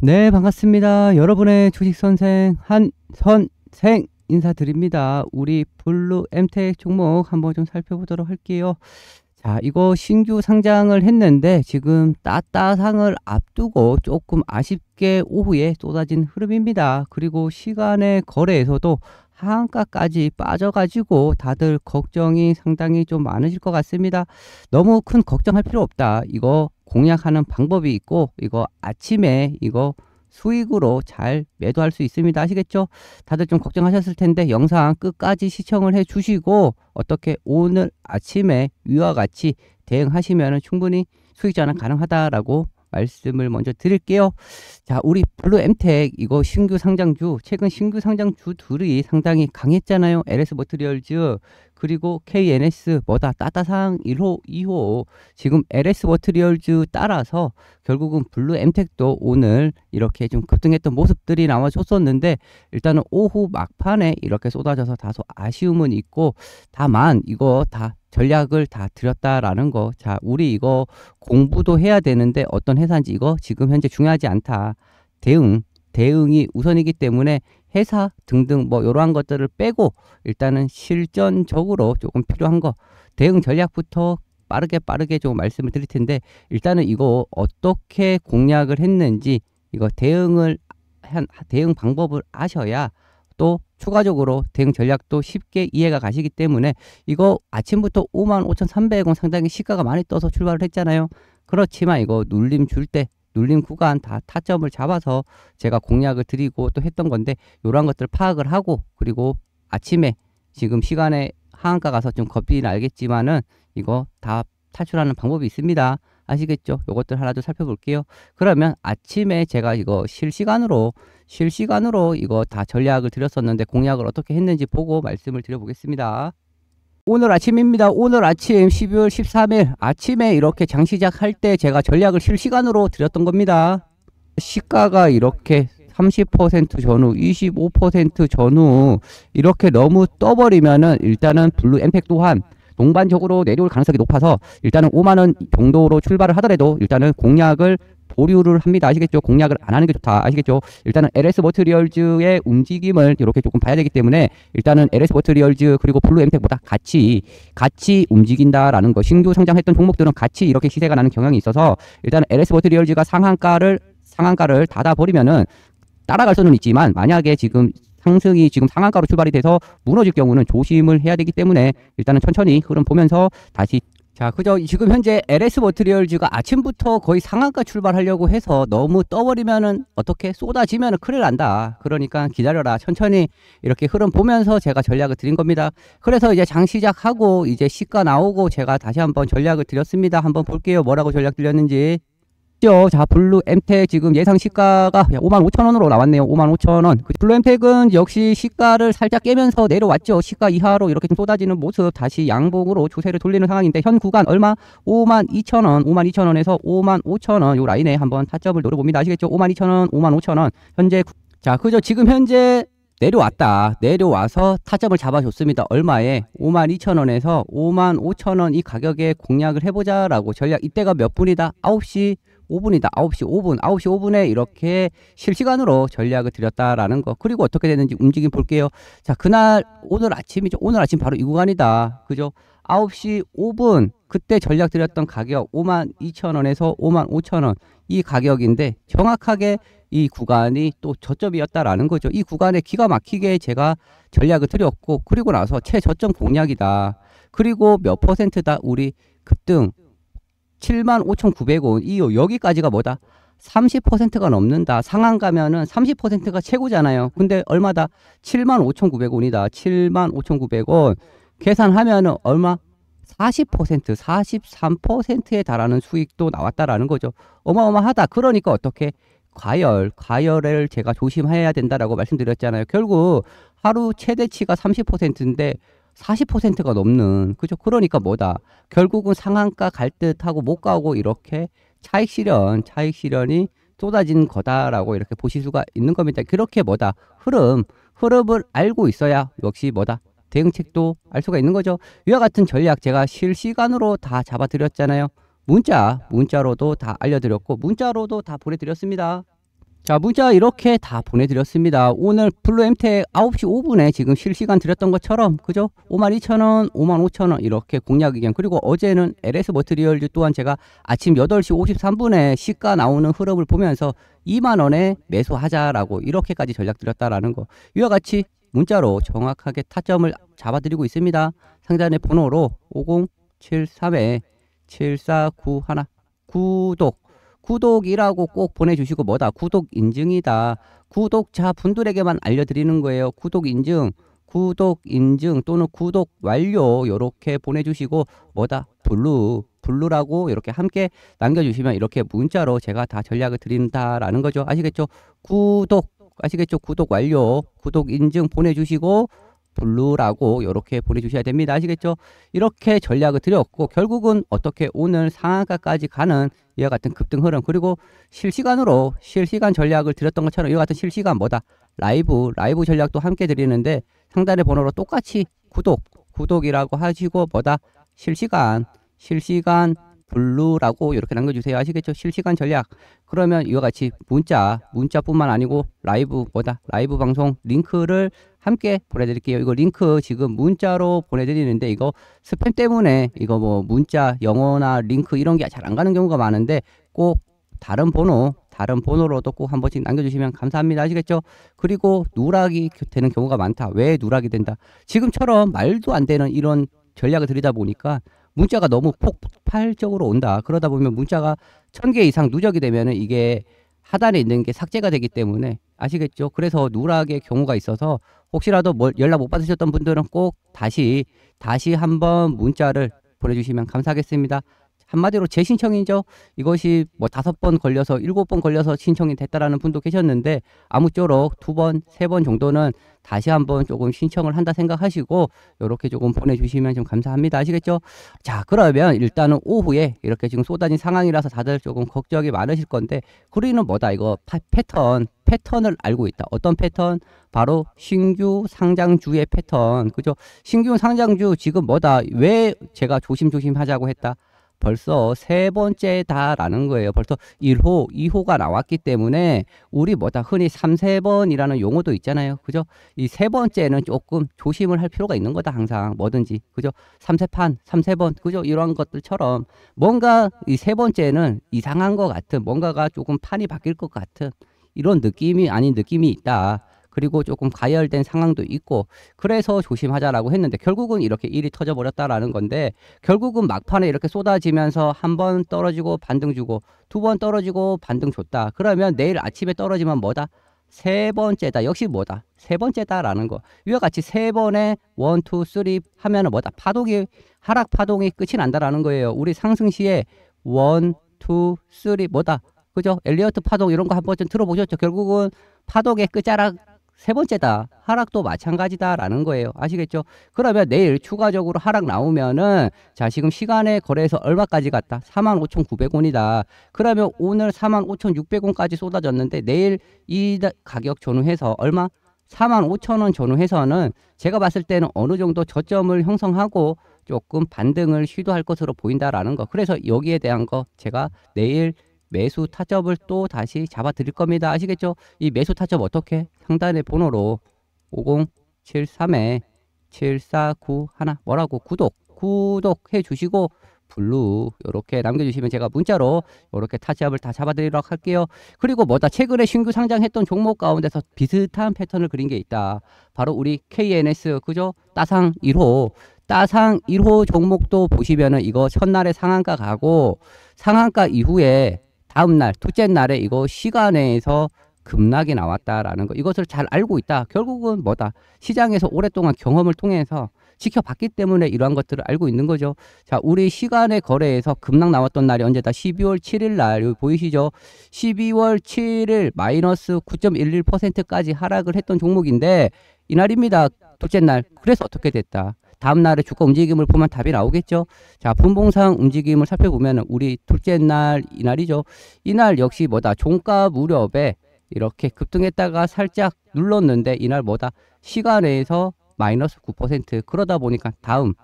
네, 반갑습니다. 여러분의 주식 선생 한선생 인사드립니다. 우리 블루 엠텍 종목 한번 좀 살펴보도록 할게요. 자, 이거 신규 상장을 했는데 지금 따따상을 앞두고 조금 아쉽게 오후에 쏟아진 흐름입니다. 그리고 시간의 거래에서도 하한가까지 빠져가지고 다들 걱정이 상당히 좀 많으실 것 같습니다. 너무 큰 걱정할 필요 없다. 이거 공략하는 방법이 있고 이거 아침에 이거 수익으로 잘 매도할 수 있습니다. 아시겠죠? 다들 좀 걱정하셨을 텐데 영상 끝까지 시청을 해 주시고 어떻게 오늘 아침에 위와 같이 대응하시면 충분히 수익 전환 가능하다라고 말씀을 먼저 드릴게요. 자, 우리 블루 엠텍 이거 신규 상장주 최근 신규 상장주둘이 상당히 강했잖아요. LS 머트리얼즈 그리고 KNS 뭐다 따따상 1호, 2호 지금 LS 머트리얼즈 따라서 결국은 블루 엠텍도 오늘 이렇게 좀 급등했던 모습들이 나와줬었는데 일단은 오후 막판에 이렇게 쏟아져서 다소 아쉬움은 있고 다만 이거 다 전략을 다 드렸다라는 거. 자, 우리 이거 공부도 해야 되는데 어떤 회사인지 이거 지금 현재 중요하지 않다. 대응, 대응이 우선이기 때문에 회사 등등 뭐 이러한 것들을 빼고 일단은 실전적으로 조금 필요한 거 대응 전략부터 빠르게 빠르게 좀 말씀을 드릴 텐데 일단은 이거 어떻게 공략을 했는지 이거 대응을 한 대응 방법을 아셔야 또 추가적으로 대응 전략도 쉽게 이해가 가시기 때문에 이거 아침부터 55,300원 상당히 시가가 많이 떠서 출발을 했잖아요. 그렇지만 이거 눌림 줄 때 눌림 구간 다 타점을 잡아서 제가 공략을 드리고 또 했던 건데 이런 것들을 파악을 하고 그리고 아침에 지금 시간에 하한가 가서 좀 겁이 나겠지만은 이거 다 탈출하는 방법이 있습니다. 아시겠죠? 요것들 하나 좀 살펴볼게요. 그러면 아침에 제가 이거 실시간으로 실시간으로 이거 다 전략을 드렸었는데 공약을 어떻게 했는지 보고 말씀을 드려보겠습니다. 오늘 아침입니다. 오늘 아침 12월 13일 아침에 이렇게 장 시작할 때 제가 전략을 실시간으로 드렸던 겁니다. 시가가 이렇게 30% 전후, 25% 전후 이렇게 너무 떠버리면은 일단은 블루 엠팩 또한 동반적으로 내려올 가능성이 높아서 일단은 5만 원 정도로 출발을 하더라도 일단은 공략을 보류를 합니다. 아시겠죠? 공략을 안 하는 게 좋다. 아시겠죠? 일단은 LS 머트리얼즈의 움직임을 이렇게 조금 봐야 되기 때문에 일단은 LS 머트리얼즈 그리고 블루 엠텍보다 같이 같이 움직인다라는 거 신규 성장했던 종목들은 같이 이렇게 시세가 나는 경향이 있어서 일단은 LS 머트리얼즈가 상한가를 상한가를 닫아 버리면은 따라갈 수는 있지만 만약에 지금 상승이 지금 상한가로 출발이 돼서 무너질 경우는 조심을 해야 되기 때문에 일단은 천천히 흐름 보면서 다시 자, 그죠. 지금 현재 LS 머트리얼즈가 아침부터 거의 상한가 출발하려고 해서 너무 떠버리면은 어떻게 쏟아지면은 큰일 난다. 그러니까 기다려라. 천천히 이렇게 흐름 보면서 제가 전략을 드린 겁니다. 그래서 이제 장 시작하고 이제 시가 나오고 제가 다시 한번 전략을 드렸습니다. 한번 볼게요. 뭐라고 전략 드렸는지. 있죠. 자, 블루 엠텍 지금 예상 시가가 5만 5천 원으로 나왔네요. 5만 5천 원. 블루 엠텍은 역시 시가를 살짝 깨면서 내려왔죠. 시가 이하로 이렇게 좀 쏟아지는 모습 다시 양봉으로 조세를 돌리는 상황인데 현 구간 얼마? 5만 2천 원, 5만 2천 원에서 5만 5천 원요 라인에 한번 타점을 노려봅니다. 아시겠죠? 5만 2천 원, 5만 5천 원. 현재 자, 그죠? 지금 현재 내려왔다. 내려와서 타점을 잡아줬습니다. 얼마에? 5만2천원에서5만5천원이 가격에 공략을 해보자라고 전략 이때가 몇 분이다? 9시 5분이다. 9시 5분, 9시 5분에 이렇게 실시간으로 전략을 드렸다라는 거. 그리고 어떻게 되는지 움직임 볼게요. 자, 그날 오늘 아침이죠. 오늘 아침 바로 이 구간이다. 그죠? 9시 5분 그때 전략 드렸던 가격 5만 2천 원에서 5만 5천 원이 가격인데 정확하게 이 구간이 또 저점이었다라는 거죠. 이 구간에 기가 막히게 제가 전략을 드렸고 그리고 나서 최저점 공략이다. 그리고 몇 퍼센트다 우리 급등 7만 5,900원 이후 여기까지가 뭐다? 30%가 넘는다. 상한 가면은 30%가 최고잖아요. 근데 얼마다? 7만 5,900원이다. 7만 5,900원. 계산하면은 얼마? 40%, 43%에 달하는 수익도 나왔다라는 거죠. 어마어마하다. 그러니까 어떻게? 과열, 과열을 제가 조심해야 된다라고 말씀드렸잖아요. 결국 하루 최대치가 30%인데 4 0가 넘는 그죠? 그러니까 뭐다. 결국은 상한가 갈 듯하고 못 가고 이렇게 차익 실현, 차익 실현이 쏟아진 거다라고 이렇게 보실 수가 있는 겁니다. 그렇게 뭐다. 흐름, 흐름을 알고 있어야 역시 뭐다. 대응책도 알 수가 있는 거죠. 이와 같은 전략 제가 실시간으로 다 잡아드렸잖아요. 문자, 문자로도 다 알려드렸고 문자로도 다 보내드렸습니다. 자 문자 이렇게 다 보내드렸습니다. 오늘 블루 엠텍 9시 5분에 지금 실시간 드렸던 것처럼 그죠? 52,000원, 55,000원 이렇게 공략 의견 그리고 어제는 LS 머트리얼즈 또한 제가 아침 8시 53분에 시가 나오는 흐름을 보면서 2만원에 매수하자라고 이렇게까지 전략드렸다라는 거 이와 같이 문자로 정확하게 타점을 잡아드리고 있습니다. 상단의 번호로 5073에 7491 구독 구독이라고 꼭 보내주시고 뭐다 구독 인증이다 구독자 분들에게만 알려드리는 거예요 구독 인증 구독 인증 또는 구독 완료 이렇게 보내주시고 뭐다 블루 블루라고 이렇게 함께 남겨주시면 이렇게 문자로 제가 다 전략을 드린다라는 거죠 아시겠죠 구독 아시겠죠 구독 완료 구독 인증 보내주시고 블루라고 이렇게 보내주셔야 됩니다. 아시겠죠? 이렇게 전략을 드렸고 결국은 어떻게 오늘 상한가까지 가는 이와 같은 급등 흐름 그리고 실시간으로 실시간 전략을 드렸던 것처럼 이와 같은 실시간 뭐다? 라이브 라이브 전략도 함께 드리는데 상단의 번호로 똑같이 구독 구독이라고 하시고 뭐다? 실시간 실시간 블루라고 이렇게 남겨주세요. 아시겠죠? 실시간 전략. 그러면 이와 같이 문자, 문자뿐만 아니고 라이브, 뭐다? 라이브 방송 링크를 함께 보내드릴게요. 이거 링크 지금 문자로 보내드리는데 이거 스팸 때문에 이거 뭐 문자, 영어나 링크 이런 게 잘 안 가는 경우가 많은데 꼭 다른 번호, 다른 번호로도 꼭 한 번씩 남겨주시면 감사합니다. 아시겠죠? 그리고 누락이 되는 경우가 많다. 왜 누락이 된다? 지금처럼 말도 안 되는 이런 전략을 들이다 보니까 문자가 너무 폭발적으로 온다. 그러다 보면 문자가 천 개 이상 누적이 되면은 이게 하단에 있는 게 삭제가 되기 때문에 아시겠죠? 그래서 누락의 경우가 있어서 혹시라도 뭘 연락 못 받으셨던 분들은 꼭 다시 다시 한번 문자를 보내주시면 감사하겠습니다. 한마디로 재신청이죠. 이것이 뭐 다섯 번 걸려서 일곱 번 걸려서 신청이 됐다라는 분도 계셨는데 아무쪼록 두 번, 세 번 정도는 다시 한번 조금 신청을 한다 생각하시고 이렇게 조금 보내주시면 좀 감사합니다. 아시겠죠? 자 그러면 일단은 오후에 이렇게 지금 쏟아진 상황이라서 다들 조금 걱정이 많으실 건데 그리는 뭐다 이거 파, 패턴 패턴을 알고 있다. 어떤 패턴? 바로 신규 상장주의 패턴. 그죠? 신규 상장주 지금 뭐다? 왜 제가 조심조심 하자고 했다? 벌써 세 번째다라는 거예요. 벌써 1호, 2호가 나왔기 때문에 우리 뭐다 흔히 3, 세번이라는 용어도 있잖아요. 그죠? 이 세 번째는 조금 조심을 할 필요가 있는 거다 항상 뭐든지. 그죠? 3세판, 3세번 그죠? 이런 것들처럼 뭔가 이 세 번째는 이상한 것 같은 뭔가가 조금 판이 바뀔 것 같은 이런 느낌이 아닌 느낌이 있다. 그리고 조금 가열된 상황도 있고 그래서 조심하자라고 했는데 결국은 이렇게 일이 터져버렸다라는 건데 결국은 막판에 이렇게 쏟아지면서 한 번 떨어지고 반등 주고 두 번 떨어지고 반등 줬다. 그러면 내일 아침에 떨어지면 뭐다? 세 번째다. 역시 뭐다? 세 번째다라는 거. 위와 같이 세 번에 원, 투, 쓰리 하면은 뭐다? 파동이 하락 파동이 끝이 난다라는 거예요. 우리 상승 시에 원, 투, 쓰리 뭐다? 그죠? 엘리어트 파동 이런 거 한 번쯤 들어보셨죠? 결국은 파동의 끝자락 세 번째다. 하락도 마찬가지다라는 거예요. 아시겠죠? 그러면 내일 추가적으로 하락 나오면은 자 지금 시간에 거래해서 얼마까지 갔다? 45,900원이다. 그러면 오늘 45,600원까지 쏟아졌는데 내일 이 가격 전후해서 얼마? 45,000원 전후해서는 제가 봤을 때는 어느 정도 저점을 형성하고 조금 반등을 시도할 것으로 보인다라는 거. 그래서 여기에 대한 거 제가 내일 매수 타점을 또 다시 잡아 드릴 겁니다. 아시겠죠? 이 매수 타점 어떻게? 상단의 번호로 5073에 7491 뭐라고 구독 구독해 주시고 블루 이렇게 남겨주시면 제가 문자로 이렇게 타지압을 다 잡아드리도록 할게요. 그리고 뭐다 최근에 신규 상장했던 종목 가운데서 비슷한 패턴을 그린 게 있다. 바로 우리 KNS 그죠? 따상 1호 따상 1호 종목도 보시면은 이거 첫날에 상한가 가고 상한가 이후에 다음날 둘째 날에 이거 시간에서 급락이 나왔다라는 거 이것을 잘 알고 있다. 결국은 뭐다. 시장에서 오랫동안 경험을 통해서 지켜봤기 때문에 이러한 것들을 알고 있는 거죠. 자, 우리 시간의 거래에서 급락 나왔던 날이 언제다? 12월 7일 날 여기 보이시죠? 12월 7일 마이너스 9.11%까지 하락을 했던 종목인데 이날입니다. 둘째 날. 그래서 어떻게 됐다? 다음 날에 주가 움직임을 보면 답이 나오겠죠. 자, 분봉상 움직임을 살펴보면 우리 둘째 날 이날이죠. 이날 역시 뭐다 종가 무렵에 이렇게 급등했다가 살짝 눌렀는데 이날 뭐다 시간에서 마이너스 9% 그러다 보니까 다음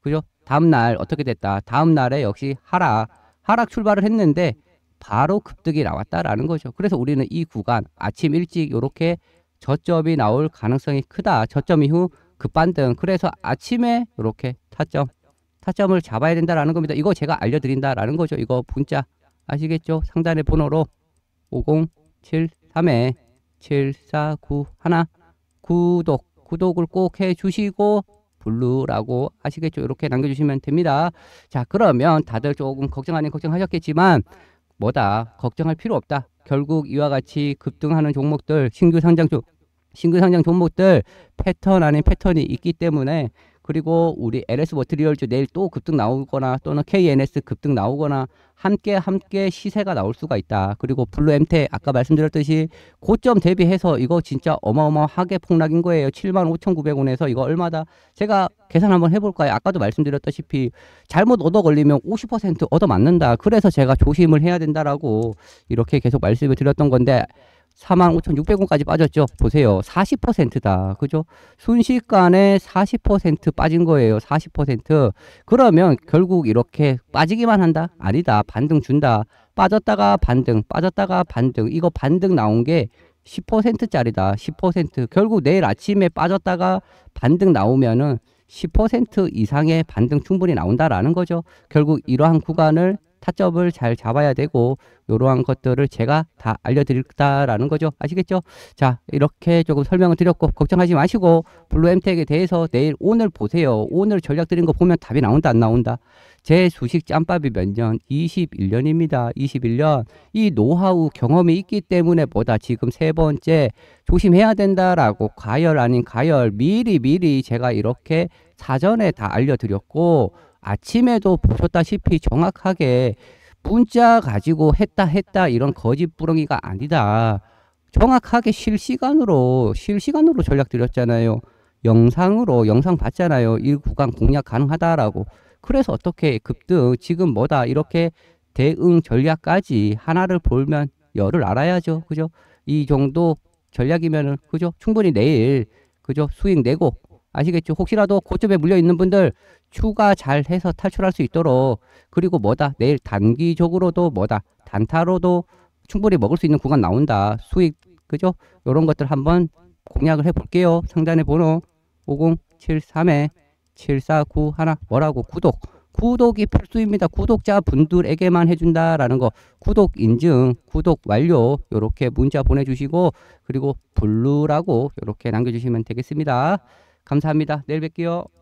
그죠? 다음 날 어떻게 됐다? 다음 날에 역시 하락 하락 출발을 했는데 바로 급등이 나왔다라는 거죠. 그래서 우리는 이 구간 아침 일찍 이렇게 저점이 나올 가능성이 크다. 저점 이후 급반등 그 그래서 아침에 이렇게 타점 타점을 잡아야 된다라는 겁니다. 이거 제가 알려드린다라는 거죠. 이거 분자 아시겠죠? 상단의 번호로 5073에 749 1 구독 구독을 꼭 해주시고 블루라고 아시겠죠? 이렇게 남겨주시면 됩니다. 자 그러면 다들 조금 걱정 아닌 걱정하셨겠지만 뭐다 걱정할 필요 없다. 결국 이와 같이 급등하는 종목들 신규 상장주 신규상장 종목들 패턴 아닌 패턴이 있기 때문에 그리고 우리 LS 머트리얼즈 내일 또 급등 나오거나 또는 KNS 급등 나오거나 함께 함께 시세가 나올 수가 있다. 그리고 블루 엠테 아까 말씀드렸듯이 고점 대비해서 이거 진짜 어마어마하게 폭락인 거예요. 75,900원에서 만 이거 얼마다 제가 계산 한번 해볼까요? 아까도 말씀드렸다시피 잘못 얻어 걸리면 50% 얻어 맞는다. 그래서 제가 조심을 해야 된다라고 이렇게 계속 말씀을 드렸던 건데 45,600원까지 빠졌죠. 보세요. 40%다. 그죠? 순식간에 40% 빠진 거예요. 40%. 그러면 결국 이렇게 빠지기만 한다? 아니다. 반등 준다. 빠졌다가 반등, 빠졌다가 반등. 이거 반등 나온 게 10%짜리다. 10%. 결국 내일 아침에 빠졌다가 반등 나오면은 10% 이상의 반등 충분히 나온다라는 거죠. 결국 이러한 구간을 타점을 잘 잡아야 되고 이러한 것들을 제가 다 알려드릴다라는 거죠. 아시겠죠? 자 이렇게 조금 설명을 드렸고 걱정하지 마시고 블루엠텍에 대해서 내일 오늘 보세요. 오늘 전략 드린 거 보면 답이 나온다 안 나온다. 제 수식 짬밥이 몇 년? 21년입니다. 21년. 이 노하우 경험이 있기 때문에 보다 지금 세 번째 조심해야 된다라고 가열 아닌 가열 미리 미리 제가 이렇게 사전에 다 알려드렸고 아침에도 보셨다시피 정확하게 문자 가지고 했다 했다 이런 거짓부렁이가 아니다. 정확하게 실시간으로 실시간으로 전략 드렸잖아요. 영상으로 영상 봤잖아요. 이 구간 공략 가능하다라고. 그래서 어떻게 급등 지금 뭐다 이렇게 대응 전략까지 하나를 볼면 열을 알아야죠. 그죠? 이 정도 전략이면은 그죠? 충분히 내일 그죠? 수익 내고 아시겠죠? 혹시라도 고점에 물려 있는 분들 추가 잘 해서 탈출할 수 있도록 그리고 뭐다 내일 단기적으로도 뭐다 단타로도 충분히 먹을 수 있는 구간 나온다 수익 그죠? 요런 것들 한번 공략을 해볼게요. 상단의 번호 5073에 749 하나 뭐라고 구독 구독이 필수입니다. 구독자 분들에게만 해준다라는 거 구독 인증 구독 완료 요렇게 문자 보내주시고 그리고 블루라고 요렇게 남겨주시면 되겠습니다. 감사합니다. 내일 뵐게요.